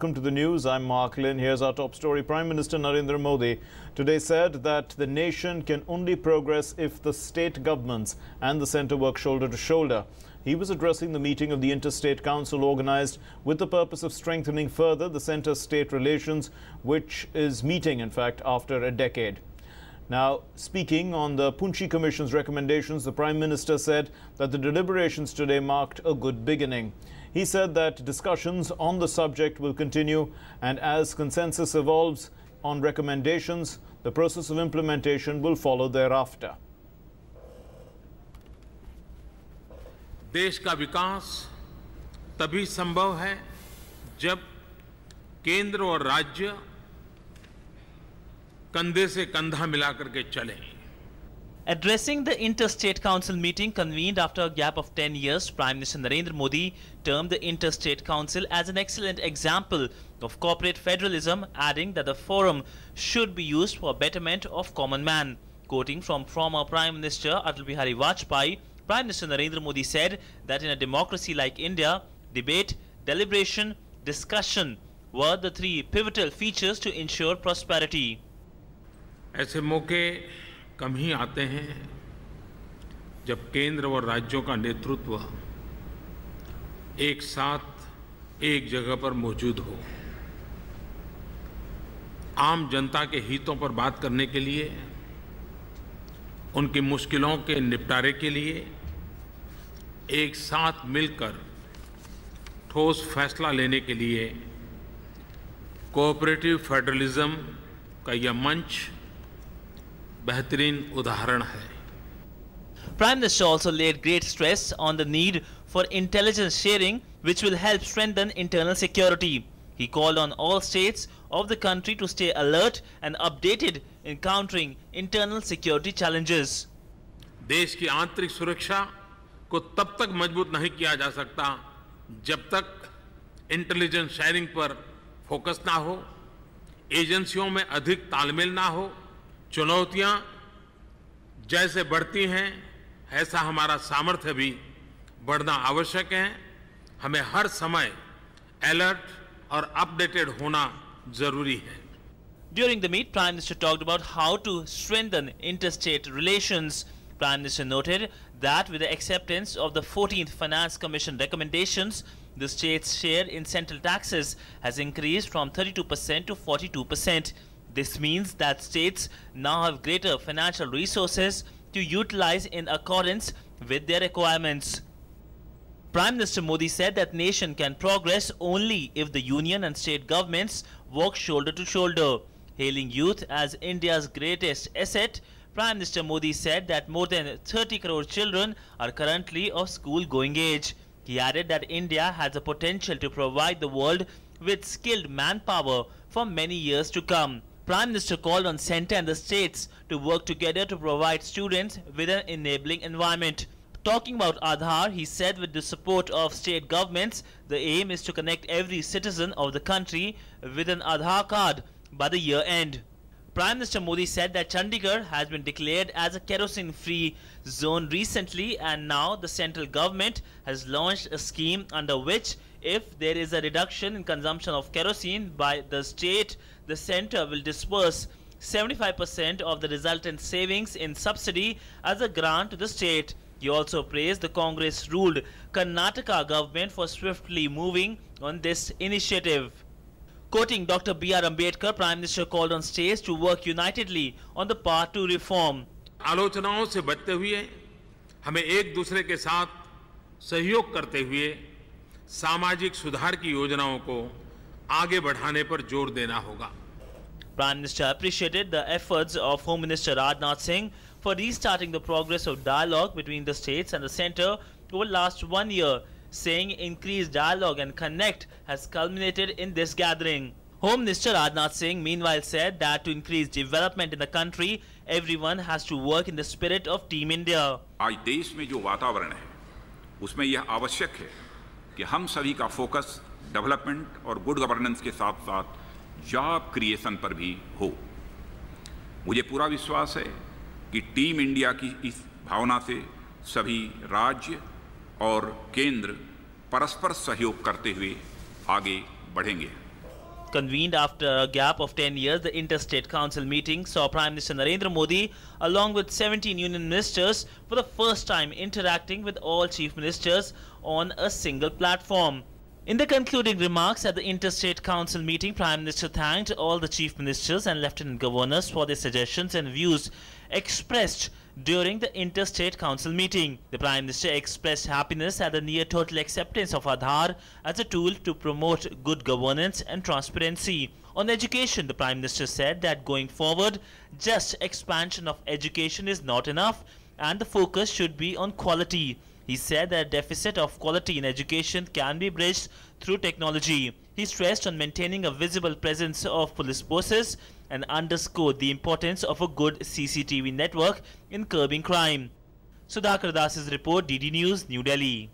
Welcome to the news. I'm Mark Lynn. Here's our top story. Prime Minister Narendra Modi today said that the nation can only progress if the state governments and the centre work shoulder to shoulder. He was addressing the meeting of the Interstate Council organised with the purpose of strengthening further the centre state relations, which is meeting, in fact, after a decade. Now, speaking on the Punchi Commission's recommendations, the Prime Minister said that the deliberations today marked a good beginning. He said that discussions on the subject will continue, and as consensus evolves on recommendations, the process of implementation will follow thereafter. देश का विकास तभी संभव है जब केंद्र और राज्य कंधे से कंधा मिलाकर के चलें Addressing the Interstate Council meeting convened after a gap of 10 years, Prime Minister Narendra Modi termed the Interstate Council as an excellent example of corporate federalism, adding that the forum should be used for betterment of common man. Quoting from former Prime Minister Atal Bihari Vajpayee, Prime Minister Narendra Modi said that in a democracy like India, debate, deliberation, discussion were the three pivotal features to ensure prosperity. ऐसे मौके कम ही आते हैं जब केंद्र व राज्यों का नेतृत्व एक साथ एक जगह पर मौजूद हो आम जनता के हितों पर बात करने के लिए उनकी मुश्किलों के निपटारे के लिए एक साथ मिलकर ठोस फैसला लेने के लिए कोऑपरेटिव फेडरलिज्म का यह मंच बेहतरीन उदाहरण है prime minister also laid great stress on the need for intelligence sharing which will help strengthen internal security He called on all states of the country to stay alert and updated in countering internal security challenges. देश की आंतरिक सुरक्षा को तब तक मजबूत नहीं किया जा सकता जब तक इंटेलिजेंस शेयरिंग पर फोकस ना हो एजेंसियों में अधिक तालमेल ना हो चुनौतियां जैसे बढ़ती हैं ऐसा हमारा सामर्थ्य भी बढ़ना आवश्यक है हमें हर समय अलर्ट और अपडेटेड होना जरूरी है During the meet, Prime Minister talked about how to strengthen interstate relations. Prime Minister noted that with the acceptance of the 14th Finance Commission recommendations, the state's share in central taxes has increased from 32% to 42%. This means that states now have greater financial resources to utilize in accordance with their requirements. Prime Minister Modi said that nation can progress only if the union and state governments work shoulder to shoulder. Hailing youth as India's greatest asset, Prime Minister Modi said that more than 30 crore children are currently of school going age. He added that India has the potential to provide the world with skilled manpower for many years to come. Prime Minister called on centre and the states to work together to provide students with an enabling environment. Talking about Aadhaar, he said with the support of state governments, the aim is to connect every citizen of the country with an Aadhaar card by the year end. Prime Minister Modi said that Chandigarh has been declared as a kerosene-free zone recently and now the central government has launched a scheme under which if there is a reduction in consumption of kerosene by the state, the center will disperse 75% of the resultant savings in subsidy as a grant to the state. He also praised the Congress ruled Karnataka government for swiftly moving on this initiative. Quoting Dr. B.R. Ambedkar, Prime Minister called on states to work unitedly on the path to reform. आलोचनाओं से बचते हुए हमें एक दूसरे के साथ सहयोग करते हुए सामाजिक सुधार की योजनाओं को आगे बढ़ाने पर जोर देना होगा Prime Minister appreciated the efforts of Home Minister Rajnath Singh for restarting the progress of dialogue between the states and the centre over the last one year, saying increased dialogue and connect has culminated in this gathering. Home Minister Rajnath Singh meanwhile said that to increase development in the country, everyone has to work in the spirit of Team India. आज देश में जो वातावरण है उसमें यह आवश्यक है कि हम सभी का फोकस डेवलपमेंट और गुड गवर्नेंस के साथ साथ जॉब क्रिएशन पर भी हो मुझे पूरा विश्वास है कि टीम इंडिया की इस भावना से सभी राज्य और केंद्र परस्पर सहयोग करते हुए आगे बढ़ेंगे Convened after a gap of 10 years, the Interstate Council meeting saw Prime Minister Narendra Modi along with 17 union ministers for the first time interacting with all chief ministers on a single platform. In the concluding remarks at the Interstate Council meeting, Prime Minister thanked all the Chief Ministers and Lieutenant Governors for their suggestions and views expressed during the Interstate Council meeting. The Prime Minister expressed happiness at the near total acceptance of Aadhaar as a tool to promote good governance and transparency. On education, the Prime Minister said that going forward, just expansion of education is not enough and the focus should be on quality. He said that deficit of quality in education can be bridged through technology. He stressed on maintaining a visible presence of police forces and underscored the importance of a good CCTV network in curbing crime. Sudhakar Das's report, DD News, New Delhi.